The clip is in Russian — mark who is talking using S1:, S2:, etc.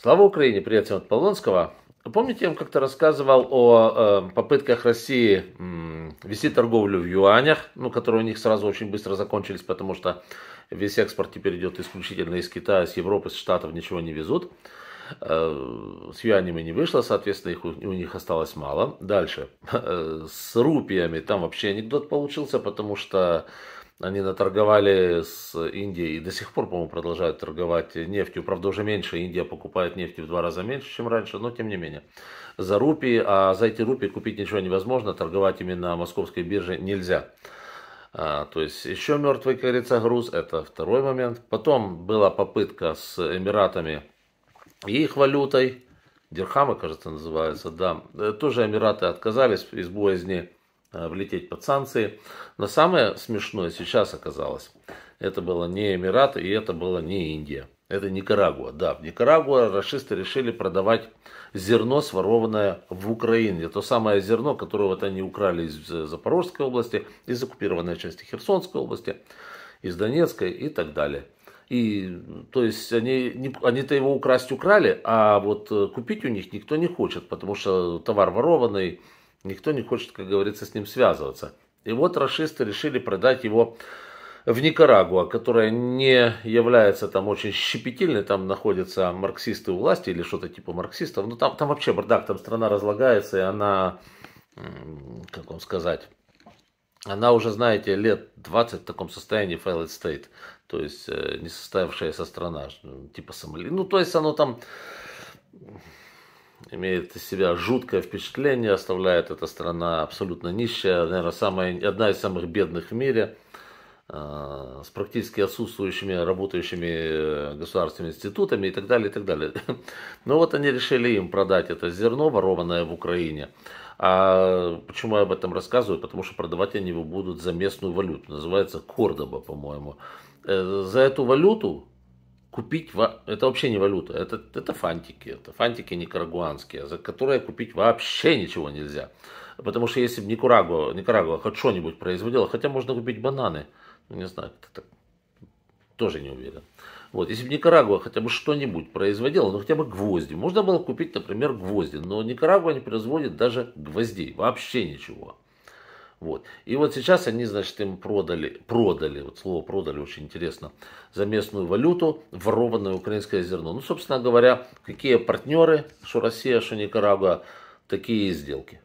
S1: Слава Украине, привет всем от Полонского. Помните, я вам как-то рассказывал о э, попытках России э, вести торговлю в юанях, ну, которые у них сразу очень быстро закончились, потому что весь экспорт теперь идет исключительно из Китая, с Европы, с Штатов, ничего не везут. Э, с юанями не вышло, соответственно, их, у, у них осталось мало. Дальше. Э, с рупиями там вообще анекдот получился, потому что они наторговали с Индией и до сих пор, по-моему, продолжают торговать нефтью. Правда, уже меньше. Индия покупает нефть в два раза меньше, чем раньше, но тем не менее. За рупии, а за эти рупии купить ничего невозможно, торговать именно на московской бирже нельзя. А, то есть еще мертвый, как говорится, груз, это второй момент. Потом была попытка с Эмиратами и их валютой, Дирхамы, кажется, называется, да. Э, тоже Эмираты отказались из боязни Э, влететь под санкции. Но самое смешное сейчас оказалось, это было не Эмираты и это было не Индия. Это Никарагуа, да. В Никарагуа расисты решили продавать зерно, сворованное в Украине. То самое зерно, которое вот они украли из э, Запорожской области, из оккупированной части Херсонской области, из Донецкой и так далее. И, то есть они, они-то его украсть украли, а вот э, купить у них никто не хочет, потому что товар ворованный, Никто не хочет, как говорится, с ним связываться. И вот расисты решили продать его в Никарагуа, которая не является там очень щепетильной, там находятся марксисты у власти или что-то типа марксистов, но ну, там, там вообще бардак, там страна разлагается, и она, как вам сказать, она уже, знаете, лет 20 в таком состоянии failed state, то есть э, не состоявшаяся страна, ну, типа Сомали. Ну, то есть оно там имеет из себя жуткое впечатление, оставляет эта страна абсолютно нищая, наверное, самая, одна из самых бедных в мире, э, с практически отсутствующими работающими э, государственными институтами и так далее, и так далее. Но вот они решили им продать это зерно, ворованное в Украине. А почему я об этом рассказываю? Потому что продавать они его будут за местную валюту. Называется Кордоба, по-моему. Э, за эту валюту купить, это вообще не валюта, это, это фантики, это фантики никарагуанские, за которые купить вообще ничего нельзя. Потому что если бы Никарагуа, Никарагуа хоть что-нибудь производила, хотя можно купить бананы, ну, не знаю, как так, тоже не уверен. Вот, если бы Никарагуа хотя бы что-нибудь производила, ну хотя бы гвозди, можно было купить, например, гвозди, но Никарагуа не производит даже гвоздей, вообще ничего. Вот. И вот сейчас они, значит, им продали, продали, вот слово продали очень интересно, за местную валюту ворованное украинское зерно. Ну, собственно говоря, какие партнеры, что Россия, что Никарагуа, такие и сделки.